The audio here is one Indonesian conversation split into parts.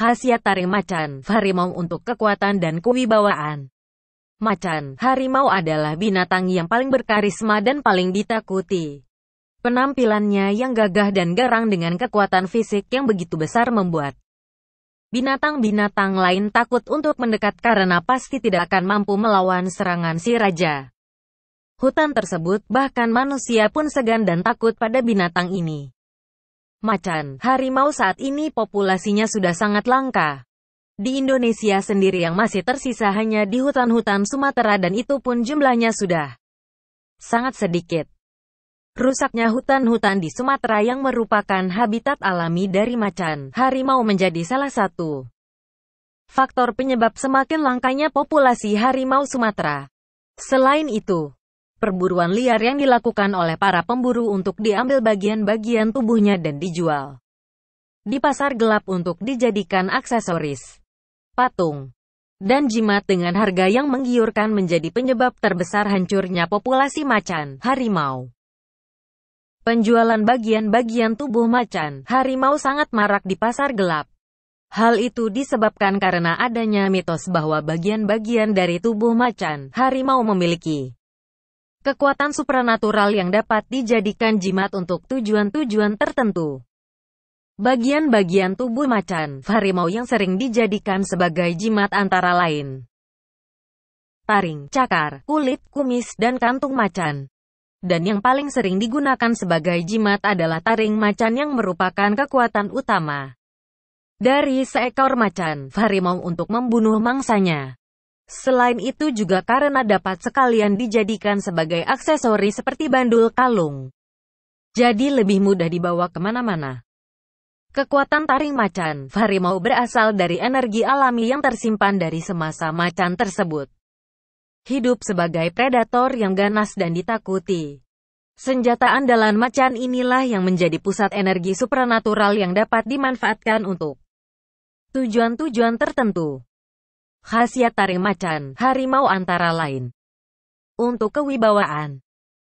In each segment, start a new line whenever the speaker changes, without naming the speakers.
Khasiat taring macan, harimau untuk kekuatan dan kewibawaan. Macan, harimau adalah binatang yang paling berkarisma dan paling ditakuti. Penampilannya yang gagah dan garang dengan kekuatan fisik yang begitu besar membuat binatang-binatang lain takut untuk mendekat karena pasti tidak akan mampu melawan serangan si raja. Hutan tersebut, bahkan manusia pun segan dan takut pada binatang ini. Macan harimau saat ini populasinya sudah sangat langka. Di Indonesia sendiri yang masih tersisa hanya di hutan-hutan Sumatera dan itu pun jumlahnya sudah sangat sedikit. Rusaknya hutan-hutan di Sumatera yang merupakan habitat alami dari macan harimau menjadi salah satu faktor penyebab semakin langkanya populasi harimau Sumatera. Selain itu, Perburuan liar yang dilakukan oleh para pemburu untuk diambil bagian-bagian tubuhnya dan dijual di pasar gelap untuk dijadikan aksesoris, patung, dan jimat dengan harga yang menggiurkan menjadi penyebab terbesar hancurnya populasi macan harimau. Penjualan bagian-bagian tubuh macan harimau sangat marak di pasar gelap. Hal itu disebabkan karena adanya mitos bahwa bagian-bagian dari tubuh macan harimau memiliki Kekuatan supranatural yang dapat dijadikan jimat untuk tujuan-tujuan tertentu. Bagian-bagian tubuh macan harimau yang sering dijadikan sebagai jimat antara lain taring, cakar, kulit, kumis, dan kantung macan. Dan yang paling sering digunakan sebagai jimat adalah taring macan yang merupakan kekuatan utama dari seekor macan harimau untuk membunuh mangsanya. Selain itu juga karena dapat sekalian dijadikan sebagai aksesori seperti bandul kalung. Jadi lebih mudah dibawa kemana-mana. Kekuatan taring macan, harimau berasal dari energi alami yang tersimpan dari semasa macan tersebut. Hidup sebagai predator yang ganas dan ditakuti. Senjata andalan macan inilah yang menjadi pusat energi supranatural yang dapat dimanfaatkan untuk tujuan-tujuan tertentu. Khasiat taring macan harimau antara lain. Untuk kewibawaan,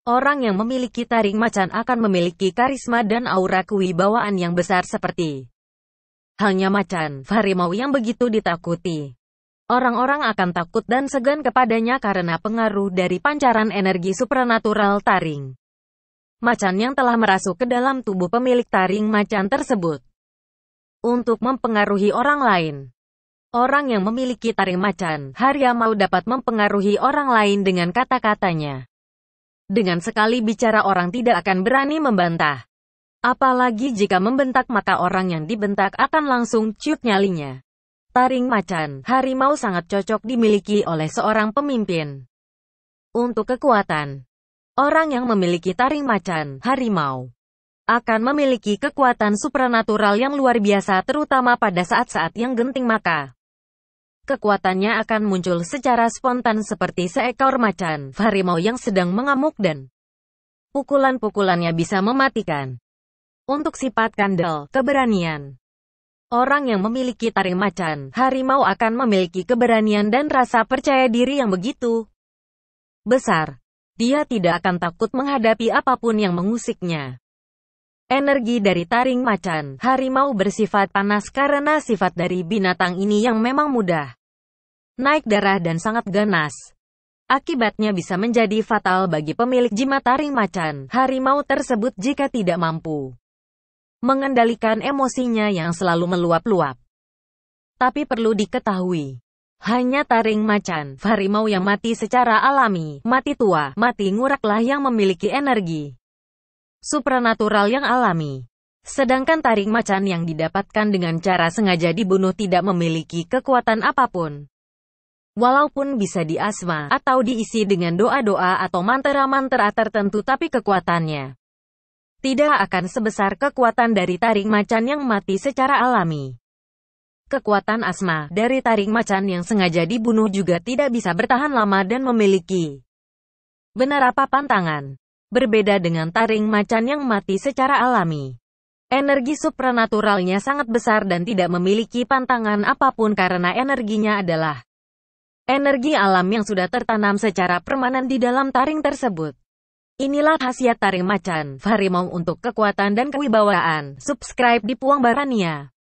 orang yang memiliki taring macan akan memiliki karisma dan aura kewibawaan yang besar seperti halnya macan, harimau yang begitu ditakuti. Orang-orang akan takut dan segan kepadanya karena pengaruh dari pancaran energi supranatural taring. Macan yang telah merasuk ke dalam tubuh pemilik taring macan tersebut. Untuk mempengaruhi orang lain, Orang yang memiliki taring macan, harimau dapat mempengaruhi orang lain dengan kata-katanya. Dengan sekali bicara orang tidak akan berani membantah. Apalagi jika membentak maka orang yang dibentak akan langsung ciut nyalinya. Taring macan, harimau sangat cocok dimiliki oleh seorang pemimpin. Untuk kekuatan, orang yang memiliki taring macan, harimau, akan memiliki kekuatan supranatural yang luar biasa terutama pada saat-saat yang genting maka kekuatannya akan muncul secara spontan seperti seekor macan, harimau yang sedang mengamuk dan pukulan-pukulannya bisa mematikan. Untuk sifat kandel, keberanian. Orang yang memiliki taring macan, harimau akan memiliki keberanian dan rasa percaya diri yang begitu besar. Dia tidak akan takut menghadapi apapun yang mengusiknya. Energi dari taring macan, harimau bersifat panas karena sifat dari binatang ini yang memang mudah naik darah dan sangat ganas. Akibatnya bisa menjadi fatal bagi pemilik jimat taring macan harimau tersebut jika tidak mampu mengendalikan emosinya yang selalu meluap-luap. Tapi perlu diketahui, hanya taring macan, harimau yang mati secara alami, mati tua, mati nguraklah yang memiliki energi supranatural yang alami. Sedangkan taring macan yang didapatkan dengan cara sengaja dibunuh tidak memiliki kekuatan apapun. Walaupun bisa diasma atau diisi dengan doa-doa atau mantra-mantra tertentu tapi kekuatannya tidak akan sebesar kekuatan dari taring macan yang mati secara alami. Kekuatan asma dari taring macan yang sengaja dibunuh juga tidak bisa bertahan lama dan memiliki benar apa pantangan. Berbeda dengan taring macan yang mati secara alami. Energi supranaturalnya sangat besar dan tidak memiliki pantangan apapun karena energinya adalah energi alam yang sudah tertanam secara permanen di dalam taring tersebut. Inilah khasiat taring macan, harimau untuk kekuatan dan kewibawaan. Subscribe di Puang Barania.